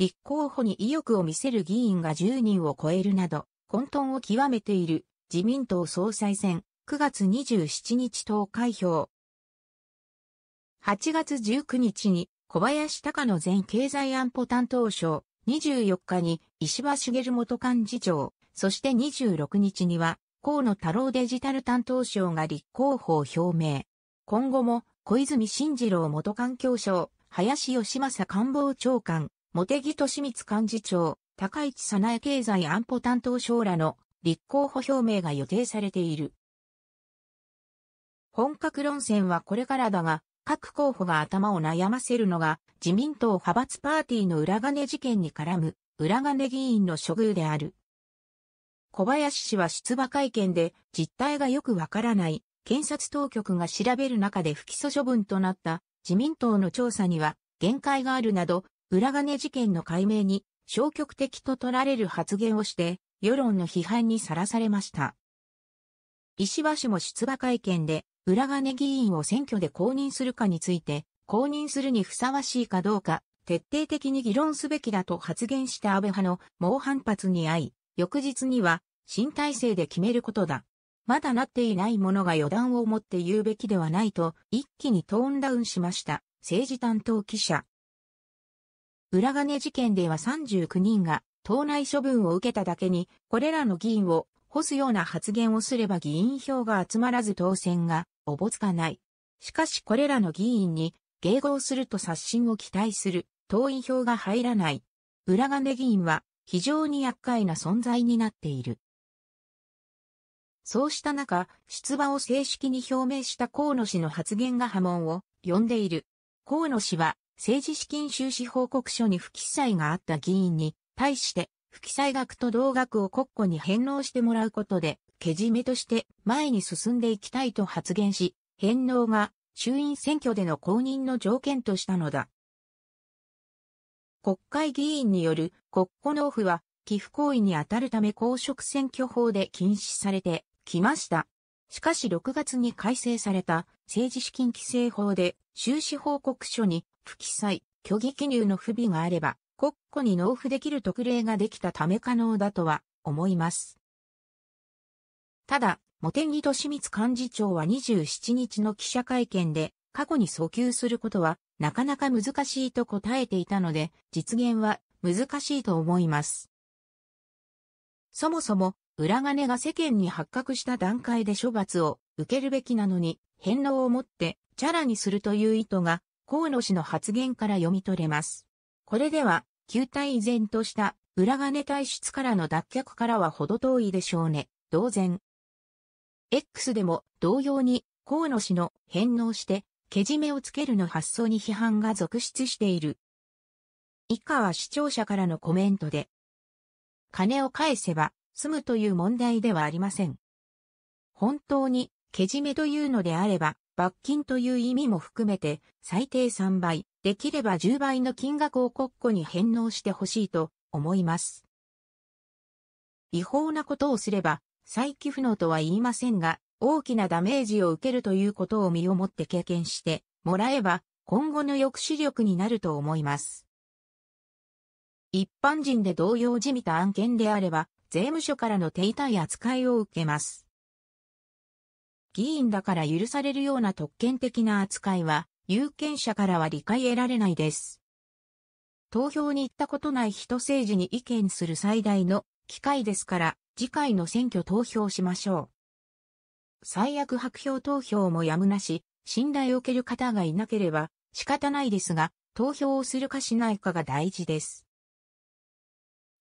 立候補に意欲を見せる議員が10人を超えるなど、混沌を極めている自民党総裁選9月27日投開票。8月19日に小林隆の前経済安保担当省、24日に石破茂元幹事長、そして26日には河野太郎デジタル担当省が立候補を表明。今後も小泉進次郎元環境省、林義正官房長官、茂木敏光幹事長、高市早苗経済安保担当省らの立候補表明が予定されている。本格論戦はこれからだが、各候補が頭を悩ませるのが自民党派閥パーティーの裏金事件に絡む裏金議員の処遇である。小林氏は出馬会見で実態がよくわからない検察当局が調べる中で不起訴処分となった自民党の調査には限界があるなど裏金事件の解明に消極的と取られる発言をして、世論の批判にさらされました。石破氏も出馬会見で、裏金議員を選挙で公認するかについて、公認するにふさわしいかどうか、徹底的に議論すべきだと発言した安倍派の猛反発に遭い、翌日には新体制で決めることだ。まだなっていないものが予断を持って言うべきではないと一気にトーンダウンしました。政治担当記者。裏金事件では39人が党内処分を受けただけに、これらの議員を干すような発言をすれば議員票が集まらず当選がおぼつかない。しかしこれらの議員に迎合すると刷新を期待する党員票が入らない。裏金議員は非常に厄介な存在になっている。そうした中、出馬を正式に表明した河野氏の発言が波紋を呼んでいる。河野氏は政治資金収支報告書に不記載があった議員に対して不記載額と同額を国庫に返納してもらうことで、けじめとして前に進んでいきたいと発言し、返納が衆院選挙での公認の条件としたのだ。国会議員による国庫納付は寄付行為にあたるため公職選挙法で禁止されてきました。しかし6月に改正された政治資金規正法で収支報告書に記載、虚偽記入の不備があれば、国庫に納付できる特例ができたため可能だとは思います。ただ、茂木利光幹事長は27日の記者会見で、過去に訴求することはなかなか難しいと答えていたので、実現は難しいと思います。そもそも、裏金が世間に発覚した段階で処罰を受けるべきなのに、返納をもってチャラにするという意図が河野氏の発言から読み取れます。これでは、旧体依然とした裏金体質からの脱却からはほど遠いでしょうね。同然。X でも同様に河野氏の返納してけじめをつけるの発想に批判が続出している。以下は視聴者からのコメントで。金を返せば済むという問題ではありません。本当にけじめというのであれば罰金という意味も含めて、最低3倍、できれば10倍の金額を国庫に返納してほしいと思います。違法なことをすれば、再起不能とは言いませんが、大きなダメージを受けるということを身をもって経験してもらえば、今後の抑止力になると思います。一般人で同様じみた案件であれば、税務署からの停滞扱いを受けます。議員だから許されるような特権的な扱いは、有権者からは理解得られないです。投票に行ったことない人政治に意見する最大の機会ですから、次回の選挙投票しましょう。最悪白票投票もやむなし、信頼を受ける方がいなければ仕方ないですが、投票をするかしないかが大事です。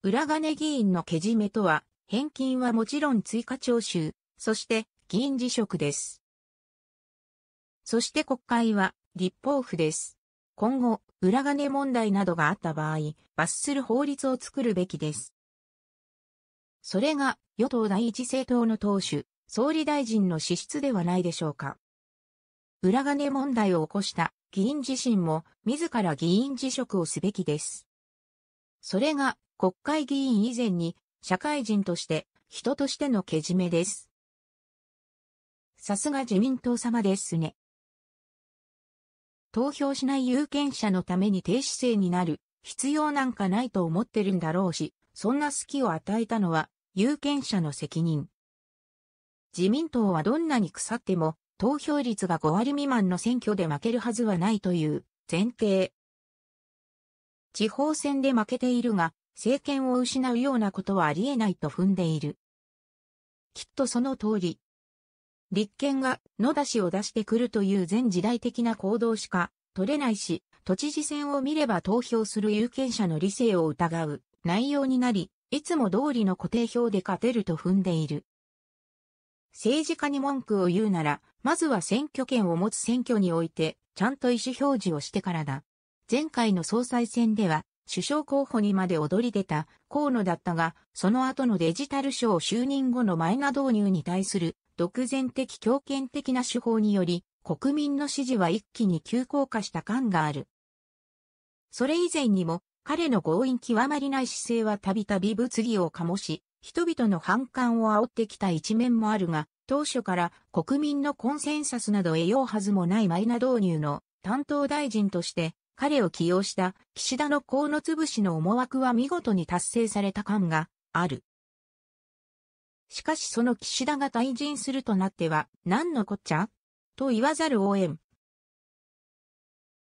裏金議員のけじめとは、返金はもちろん追加徴収、そして議員辞職です。そして国会は立法府です。今後、裏金問題などがあった場合、罰する法律を作るべきです。それが与党第一政党の党首、総理大臣の資質ではないでしょうか。裏金問題を起こした議員自身も自ら議員辞職をすべきです。それが国会議員以前に社会人として人としてのけじめです。さすが自民党様ですね。投票しない有権者のために低姿勢になる必要なんかないと思ってるんだろうし、そんな隙を与えたのは有権者の責任。自民党はどんなに腐っても投票率が5割未満の選挙で負けるはずはないという前提。地方選で負けているが、政権を失うようなことはありえないと踏んでいる。きっとその通り、立憲が野田氏を出してくるという全時代的な行動しか取れないし、都知事選を見れば投票する有権者の理性を疑う内容になり、いつも通りの固定票で勝てると踏んでいる。政治家に文句を言うなら、まずは選挙権を持つ選挙において、ちゃんと意思表示をしてからだ。前回の総裁選では、首相候補にまで躍り出た河野だったが、その後のデジタル省就任後のマイナ導入に対する独善的強権的な手法により、国民の支持は一気に急降下した感がある。それ以前にも、彼の強引極まりない姿勢はたびたび物議を醸し、人々の反感を煽ってきた一面もあるが、当初から国民のコンセンサスなど得ようはずもないマイナ導入の担当大臣として彼を起用した岸田の河野潰しの思惑は見事に達成された感がある。しかしその岸田が退陣するとなっては、何のこっちゃと言わざる応援。